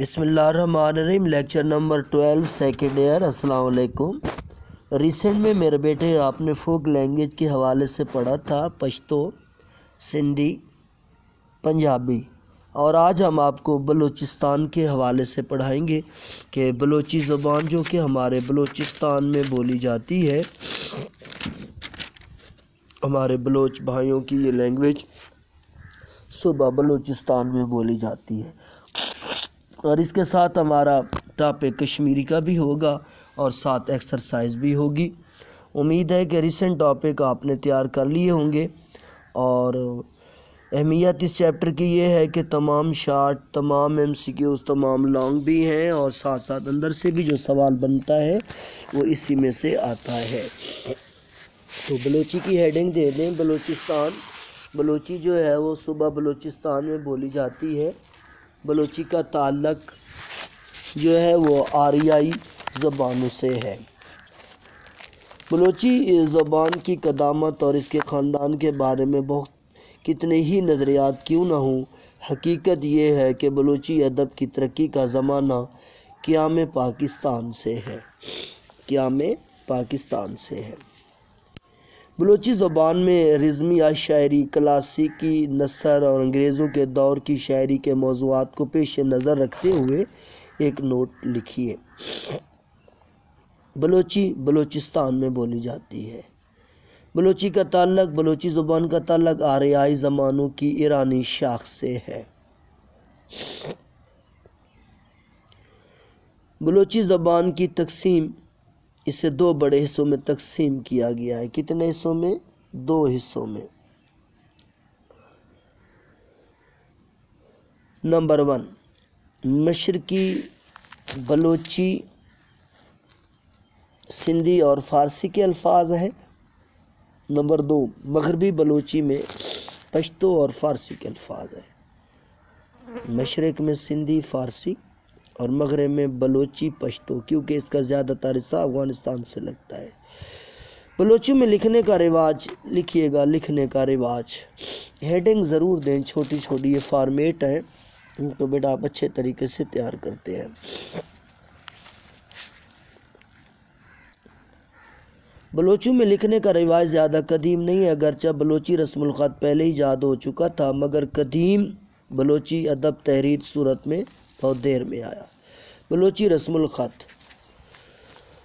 बिसमीम lecture number twelve second year असलकुम recent में मेरे बेटे आपने फोक लैंग्वेज के हवाले से पढ़ा था पश्तो सिंधी पंजाबी और आज हम आपको बलूचिस्तान के हवाले से पढ़ाएंगे कि बलोची ज़बान जो कि हमारे बलूचिस्तान में बोली जाती है हमारे बलोच भाइयों की ये लैंग्वेज सुबह बलूचिस्तान में बोली जाती है और इसके साथ हमारा टॉपिक कश्मीरी का भी होगा और साथ एक्सरसाइज भी होगी उम्मीद है कि रिसेंट टॉपिक आपने तैयार कर लिए होंगे और अहमियत इस चैप्टर की ये है कि तमाम शार्ट तमाम एम सी क्यूज़ तमाम लॉन्ग भी हैं और साथ साथ अंदर से भी जो सवाल बनता है वो इसी में से आता है तो बलोची की हेडिंग दे दें बलोचिस्तान बलोची जो है वो सुबह बलोचिस्तान में बोली जाती है बलोची का ताल्लक जो है वो आरियाई ज़बानों से है बलोची ज़बान की कदामत और इसके ख़ानदान के बारे में बहुत कितने ही नज़रियात क्यों ना हों हकीकत यह है कि बलोची अदब की तरक्की का ज़माना क्याम पाकिस्तान से है क्याम पाकिस्तान से है बलोची ज़बान में रिज्मिया शायरी क्लासिकी नसर और अंग्रेज़ों के दौर की शायरी के मौजूद को पेश नज़र रखते हुए एक नोट लिखिए बलोची बलोचिस्तान में बोली जाती है बलोची का ताल्लक बलोची ज़ुबान का ताल्लक आरियाई ज़मानों की ईरानी शाख से है बलोची ज़बान की तकसीम इसे दो बड़े हिस्सों में तकसीम किया गया है कितने हिस्सों में दो हिस्सों में नंबर वन मशरकी बलोची सिंधी और फारसी के अल्फाज हैं नंबर दो मगरबी बलोची में पश्तो और फारसी के अल्फाज हैं मशरक़ में सिंधी फारसी और मगरब में बलोची पश्तो क्योंकि इसका ज़्यादातर हिस्सा अफ़गानिस्तान से लगता है बलोची में लिखने का रिवाज लिखिएगा लिखने का रिवाज हेडिंग ज़रूर दें छोटी छोटी ये फार्मेट हैं तो बेटा आप अच्छे तरीके से तैयार करते हैं बलोची में लिखने का रिवाज ज़्यादा कदीम नहीं है अगरचा बलोची रस्म पहले ही याद हो चुका था मगर कदीम बलोची अदब तहरीर सूरत में बहुत देर में आया बलोची रस्म ख़त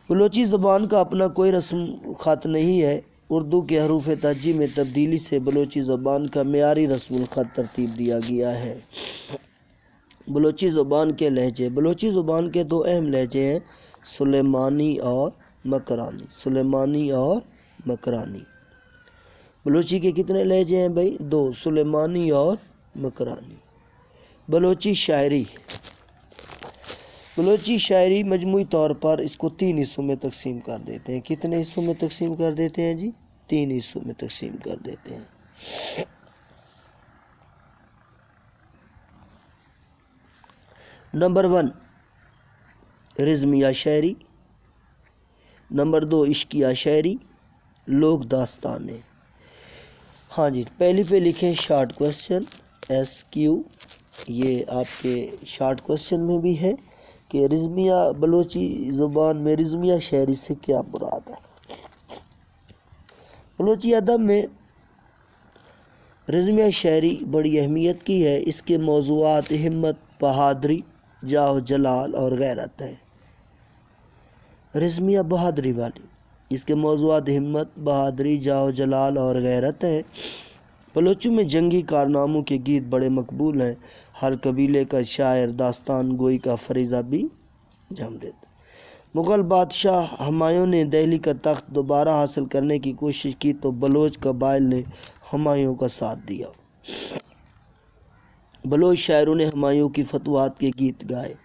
बलोची ज़बान का अपना कोई रस्म ख़त नहीं है उर्दू के हरूफ तहजी में तब्दीली से बलोची ज़बान का मीरी रस्म ख़त तरतीब दिया गया है बलोची ज़बान के लहजे बलोची ज़बान के दो अहम लहजे हैं सुलेमानी और मकरानी सुलेमानी और मकरानी बलोची के कितने लहजे हैं भाई दो सुलेमानी और मकरानी बलोची शायरी बलोची शायरी मजमू तौर पर इसको तीन हिस्सों में तकसीम कर देते हैं कितने हिस्सों में तकसीम कर देते हैं जी तीन हिस्सों में तकसीम कर देते हैं नंबर वन रिजमिया शायरी नंबर दो इश्किया शायरी लोक दास्तान हाँ जी पहली पे लिखें शार्ट क्वेश्चन एस क्यू ये आपके शार्ट क्वेश्चन में भी है कि रिजमिया बलोची ज़ुबान में रिजमिया शहरी से क्या मुराद है बलोची अदब में रिजमिया शायरी बड़ी अहमियत की है इसके मौजूद हिम्मत बहादरी जाओ जलाल और गैरत हैं रजमिया बहादरी वाली इसके मौजूद हिम्मत बहादरी जाओ जलाल और गैरत हैं बलोची में जंगी कारनामों के गीत बड़े मकबूल हैं हर कबीले का शायर दास्तान गोई का फरीज़ा भी जम मुग़ल बादशाह हमायों ने दहली का तख्त दोबारा हासिल करने की कोशिश की तो बलोच कबाइल ने हमायों का साथ दिया बलोच शायरों ने हमायों की फतवाहत के गीत गाए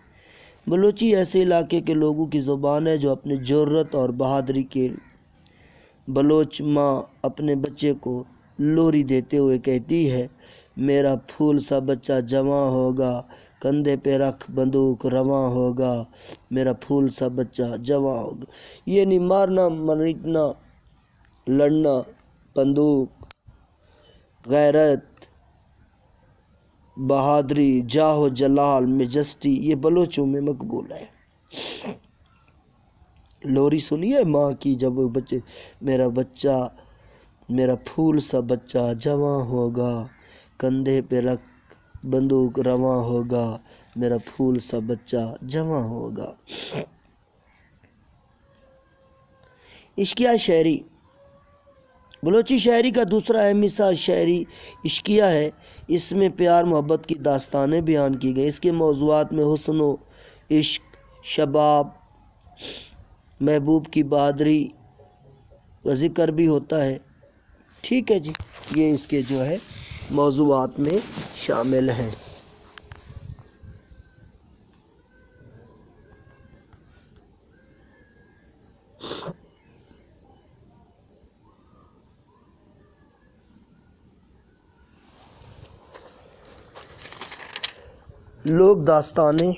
बलोची ऐसे इलाके के लोगों की ज़ुबान है जो अपनी जरूरत और बहादरी के बलोच माँ अपने बच्चे को लोरी देते हुए कहती है मेरा फूल सा बच्चा जमा होगा कंधे पे रख बंदूक रवा होगा मेरा फूल सा बच्चा जमा होगा ये नहीं मारना मरीटना लड़ना बंदूक गैरत बहादरी जाहो जलाल मेजस्टी ये बलोचों में मकबूल है लोरी सुनिए माँ की जब बच्चे मेरा बच्चा मेरा फूल सा बच्चा जमा होगा कंधे पे रख बंदूक रवा होगा मेरा फूल सा बच्चा जमा होगा इश्किया शायरी बलोची शायरी का दूसरा अहम हिस्सा शायरी इश्किया है इसमें प्यार मोहब्बत की दास्तानें बयान की गई इसके मौजूद में हसन इश्क शबाब महबूब की बहादरी का जिक्र भी होता है ठीक है जी ये इसके जो है मौजूद में शामिल हैं लोग दास्तानें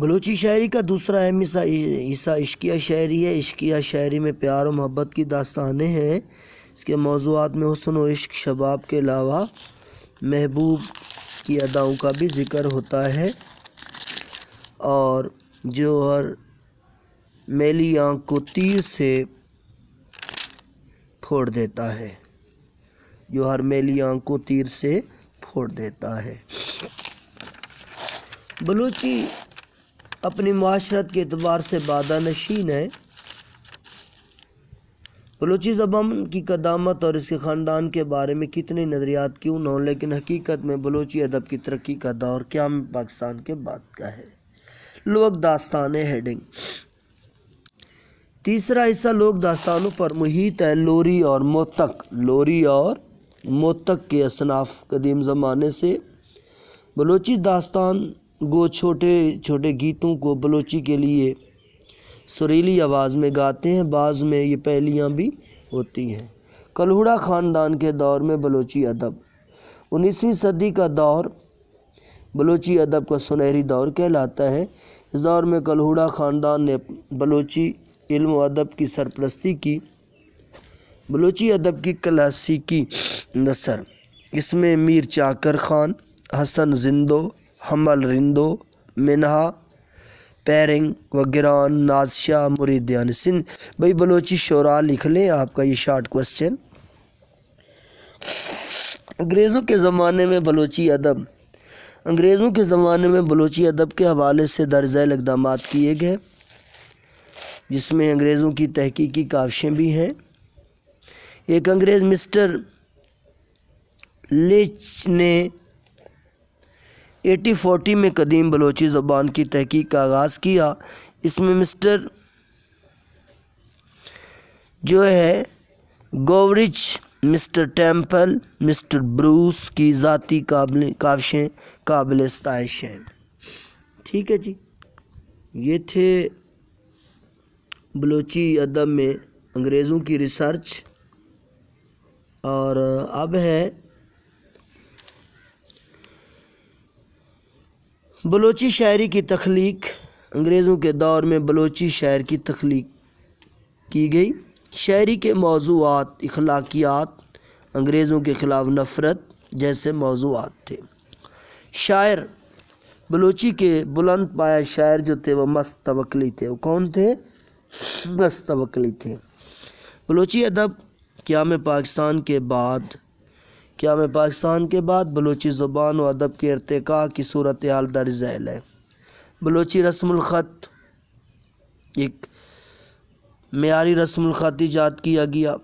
बलूची शायरी का दूसरा अहम हिस्सा हिस्सा इश्किया शायरी है इश्किया शायरी में प्यार और मोहब्बत की दास्तानें हैं इसके मौजूद में हसन व इश्क शबाब के अलावा महबूब की अदाओं का भी ज़िक्र होता है और जो हर मेली आँख को तीर से फोड़ देता है जो हर मेली आँख को तीर से फोड़ देता है बलूची अपनी माशरत के अतबार से बादा नशीन है बलोची ज़बान की कदामत और इसके ख़ानदान के बारे में कितने नज़रियात क्यों न हो लेकिन हकीकत में बलोची अदब की तरक्की का दौर क्या पाकिस्तान के बाद का है लोक दास्तान हेडिंग तीसरा हिस्सा लोक दास्तानों पर मुहित है लोरी और मोतक लोरी और मोतक के असनाफ कदीम ज़माने से बलोची दास्तान गो छोटे छोटे गीतों को बलोची के लिए सुरीली आवाज़ में गाते हैं बाज़ में ये पहलियाँ भी होती हैं कलहुड़ा ख़ानदान के दौर में बलोची अदब उन्नीसवीं सदी का दौर बलोची अदब का सुनहरी दौर कहलाता है इस दौर में कलहुड़ा ख़ानदान ने बलोची इल्म अदब की सरपरस्ती की बलोची अदब की क्लासिकी नसर इसमें मीर चाकर ख़ान हसन जिंदो हमल रिंदो मिनहा पैरिंग वगरान नाजशा मुरीदान सिंध भाई बलोची शरा लिख लें आपका ये शार्ट क्वेश्चन अंग्रेज़ों के ज़माने में बलोची अदब अंग्रेज़ों के ज़माने में बलोची अदब के हवाले से दर्ज इकदाम किए गए जिसमें अंग्रेज़ों की तहकीकी काविशें भी हैं एक अंग्रेज़ मिस्टर लेच ने एटी फोटी में कदीम बलोची ज़बान की तहकीक का आगाज़ किया इसमें मिस्टर जो है गोवरिच मिस्टर टेम्पल मिस्टर ब्रूस की ज़ाती काबिल काविशें काबिल स्तश हैं ठीक है जी ये थे बलोची अदब में अंग्रेज़ों की रिसर्च और अब है बलोची शायरी की तख्लीक अंग्रेज़ों के दौर में बलोची शायर की तख्लीक की गई शायरी के मौजूद अखलाकियात अंग्रेज़ों के ख़िलाफ़ नफ़रत जैसे मौजूद थे शायर बलोची के बुलंद पाया शायर जो थे वह मस्त तवकली थे वो कौन थे मस्त तवकली थे बलोची अदब क़्याम पाकिस्तान के बाद क्या में पाकिस्तान के बाद बलोची ज़ुबान व अदब के इरतका की सूरत हाल दर्ज झैल है बलोची रस्म रस्मखत एक मीरी रस्मखत ईजाद किया गया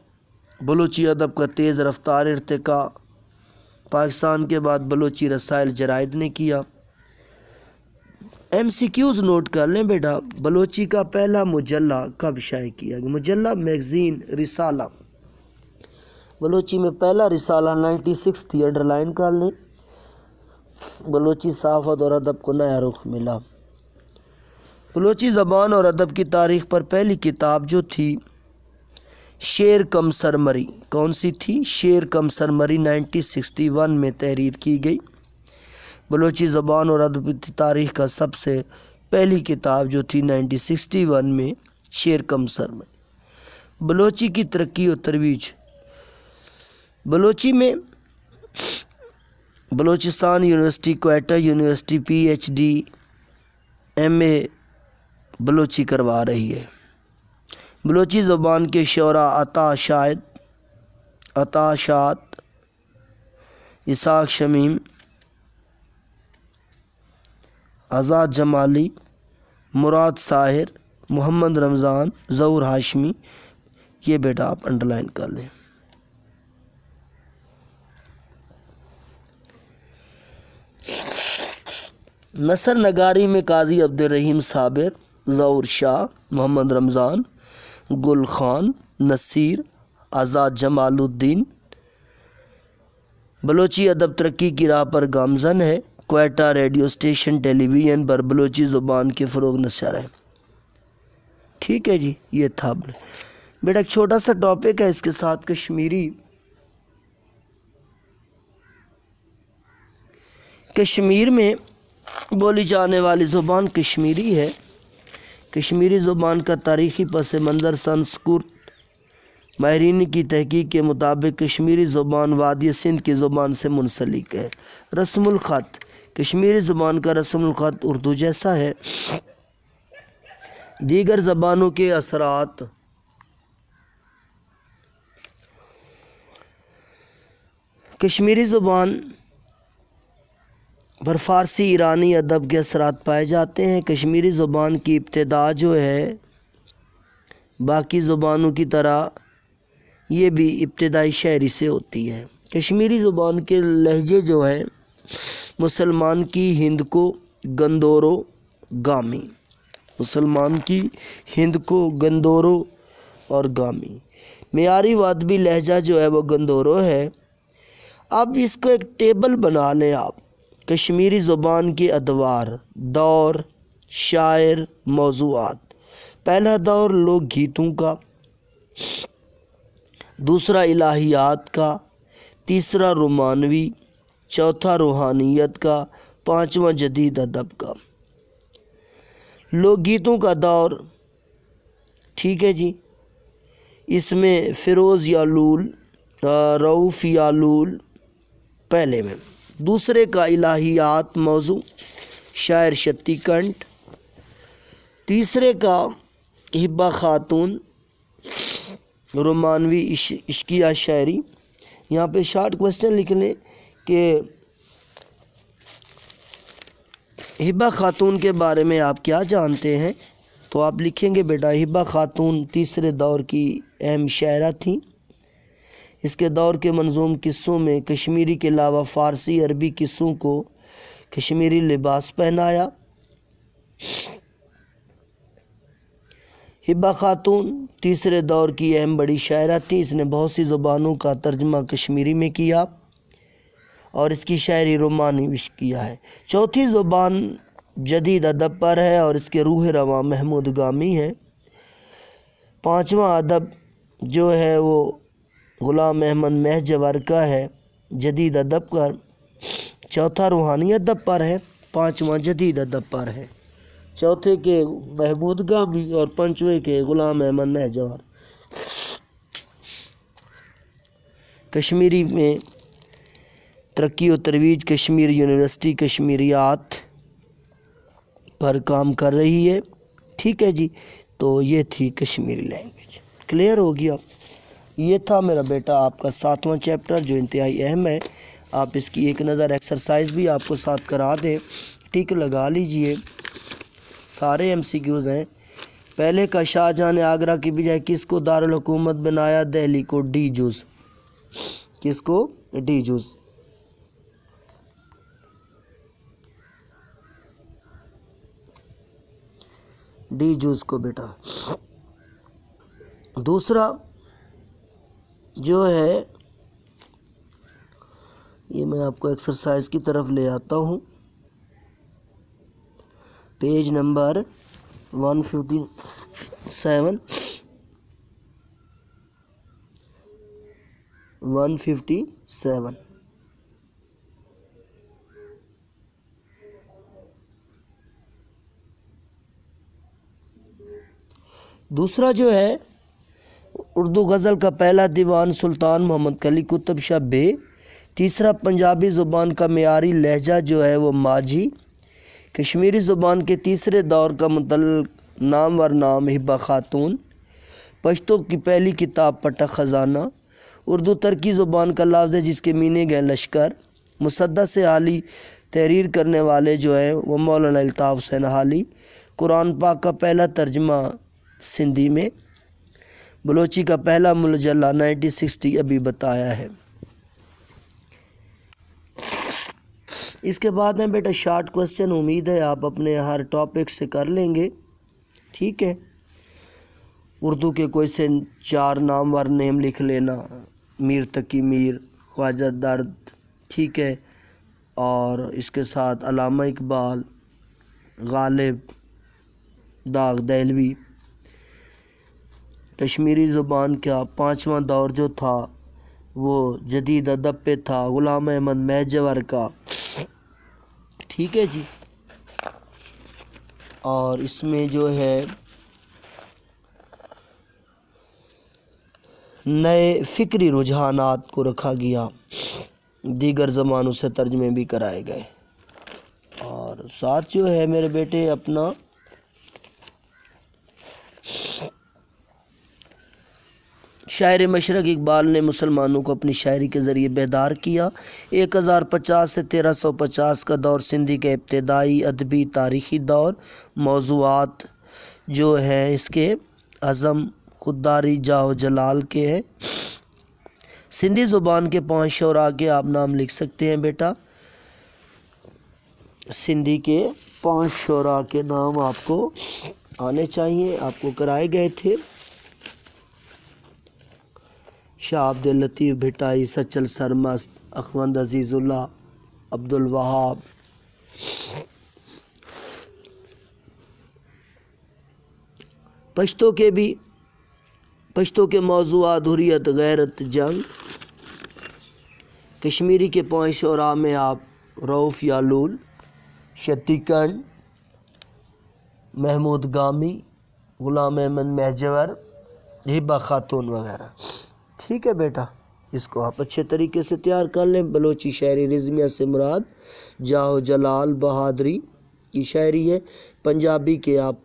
बलोची अदब का तेज़ रफ्तार इरतका पाकिस्तान के बाद बलोची रसायल जराइद ने किया एम सी क्यूज़ नोट कर लें बेटा बलोची का पहला मुजला कब शाये किया गया मुजला मैगज़ीन रिसाला बलोची में पहला रिसाला नाइन्टी सिक्स थी अंडरलाइन कर लें बलोची सहाफ़त और अदब को नया रुख मिला बलोची ज़बान और अदब की तारीख पर पहली किताब जो थी शेर कम सरमरी कौन सी थी शेर कम सरमरी नाइनटीन सिक्सटी वन में तहरीर की गई बलोची ज़बान और अदब की तारीख का सबसे पहली किताब जो थी नाइनटीन सिक्सटी वन में शेर कम सरमरी बलोची की तरक्की और तरवीज बलोची में Balochistan university Quetta university PhD MA Balochi करवा रही है बलोची ज़बान के शरा अता शायद अता शात इसाक शमीम आज़ाद जमाली मुराद साहिर मोहम्मद रमज़ान ज़ूर हाशमी ये बेटा आप अंडरलाइन कर लें नसर नगारी में काजी अब्दुलरहीम साबिर ज़ौर शाह मोहम्मद रमज़ान गुल खान नसीर आज़ाद जमालुद्दीन बलोची अदब तरक्की की राह पर गामजन है क्वेटा रेडियो स्टेशन टेलीविज़न पर बलोची ज़ुबान के फ़रोग नशर है ठीक है जी ये था बेटा एक छोटा सा टॉपिक है इसके साथ कश्मीरी कश्मीर में बोली जाने वाली ज़ुबान कश्मीरी है कश्मीरी ज़ुबान का तारीखी पस मंज़र संस्कृत माहरीन की तहकीक के मुताबिक कश्मीरी ज़ुबान वादी सिंध की ज़ुबान से मुनसलिक है रस्म रस्मखत कश्मीरी ज़ुबान का रस्मखत उर्दू जैसा है दीगर ज़बानों के असरात कश्मीरी ज़ुबान पर फ़ारसी ईरानी अदब के असरात पाए जाते हैं कश्मीरी ज़ुबान की इब्तदा जो है बाकी ज़ुबानों की तरह ये भी इब्तदाई शायरी से होती है कश्मीरी ज़ुबान के लहजे जो हैं मुसलमान की हिंद को गंदोरो गामी मुसलमान की हिंद को गंदोरो और गामी मीरी वादबी लहजा जो है वो गंदोरो है अब इसको एक टेबल बना लें आप कश्मीरी ज़ुबान के अदवार दौर शायर मौजूद पहला दौर लोक गीतों का दूसरा इलाहियात का तीसरा रोमानवी चौथा रूहानियत का पाँचवा जदीद अदब का लोक गीतों का दौर ठीक है जी इसमें फ़िरोज़ यालूल रऊफ़ यालूल पहले में दूसरे का इलाहियात मौजू शायर शक्तिकंठ तीसरे का हिब्बा खातून रोमानवी इश्किया शायरी यहाँ पे शार्ट क्वेश्चन लिख लें कि हिब्बा खातून के बारे में आप क्या जानते हैं तो आप लिखेंगे बेटा हिब्बा खातून तीसरे दौर की अहम शायरा थी इसके दौर के मंजूम किस्सों में कश्मीरी के अलावा फ़ारसी अरबी किस्सों को कश्मीरी लिबास पहनाया हिब्बा खातून तीसरे दौर की अहम बड़ी शायरा थी इसने बहुत सी ज़ुबानों का तर्जमा कश्मीरी में किया और इसकी शायरी विश किया है चौथी ज़ुबान जदीद अदब पर है और इसके रूह रवा महमूद गामी है पाँचवा अदब जो है वो ग़ुलाम अहमद महजवार का है जदीद अदब का चौथा रूहानी अदब पर है पाँचवा जदीद अदब पर है चौथे के महमूद गामी और पंचवें के ग़ुलाम अहमद महजवार कश्मीरी में तरक्की व तरवीज कश्मीर यूनिवर्सिटी कश्मीरियात पर काम कर रही है ठीक है जी तो ये थी कश्मीरी लैंग्वेज क्लियर हो गया ये था मेरा बेटा आपका सातवां चैप्टर जो इंतहाई अहम है आप इसकी एक नज़र एक्सरसाइज भी आपको साथ करा दें टिक लगा लीजिए सारे एम सी क्यूज़ हैं पहले का शाहजहाँ ने आगरा की बजाय किसको दारकूमत बनाया दहली को डी जूस किसको डी जूस डी जूस को बेटा दूसरा जो है ये मैं आपको एक्सरसाइज की तरफ ले आता हूँ page number one fifty seven one fifty seven दूसरा जो है उर्दू गज़ल का पहला दीवान सुल्तान मोहम्मद कली कुतुब शाह बे तीसरा पंजाबी ज़ुबान का मीरी लहजा जो है वो माजी कश्मीरी ज़ुबान के तीसरे दौर का मुतल नाम वर नाम हिब्बा खातून पश्तों की पहली किताब पटक ख़जाना उर्दू तरकी ज़ुबान का लफ्ज़ है जिसके मीने गए लश्कर मुसदा से हाली तहरीर करने वाले जो हैं वह मौलाना अलताफ़ हुसैन हाली कुरान पाक का पहला तर्जमा सिंधी में बलोची का पहला मुलजला 1960 अभी बताया है इसके बाद है बेटा शार्ट क्वेश्चन उम्मीद है आप अपने हर टॉपिक से कर लेंगे ठीक है उर्दू के से चार वार नेम लिख लेना मीर तकी मीर ख्वाजा दर्द ठीक है और इसके साथ अलामा इकबाल गालिब दाग दहलवी कश्मीरी ज़ुबान का पाँचवा दौर जो था वो जदीद अदब पे था ग़ुलाम अहमद महजवर का ठीक है जी और इसमें जो है नए फ़िक्री रुझान को रखा गया दीगर ज़मानों से तर्जमे भी कराए गए और साथ जो है मेरे बेटे अपना शायर मशरक इकबाल ने मुसलमानों को अपनी शायरी के ज़रिए बेदार किया एक हज़ार पचास से तेरह सौ पचास का दौर सिंधी के इब्तदाई अदबी तारीखी दौर मौजूद जो हैं इसके अज़म खुददारी जाओ जलाल के हैं सिंधी ज़ुबान के पाँच शरा के आप नाम लिख सकते हैं बेटा सिंधी के पाँच शरा के नाम आपको आने चाहिए आपको कराए गए थे शाह अब्दुल लतीफ़ भिटाई सचल सरमस्त अखवंद अजीज़ुल्ला अब्दुल वहाब पश्तों के भी पश्तों के मौजूद हुरियत गैरत जंग कश्मीरी के पाँच शरा में आप रऊफ़ यालूल शतिकंड महमूद गामी ग़ुलाम अहमद महजवर हिबा खातून वगैरह ठीक है बेटा इसको आप अच्छे तरीके से तैयार कर लें बलोची शायरी रिजमिया से मुराद जाओ जलाल बहादरी की शायरी है पंजाबी के आप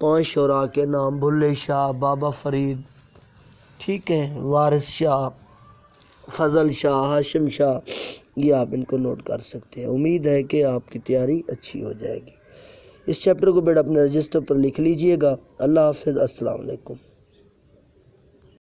पाँच शरा के नाम भुल्ले शाह बाबा फरीद ठीक है वारिस शाह फजल शाह हाशिम शाह ये आप इनको नोट कर सकते हैं उम्मीद है कि आपकी तैयारी अच्छी हो जाएगी इस चैप्टर को बेटा अपने रजिस्टर पर लिख लीजिएगा अल्लाह हाफिज़ अस्सलाम वालेकुम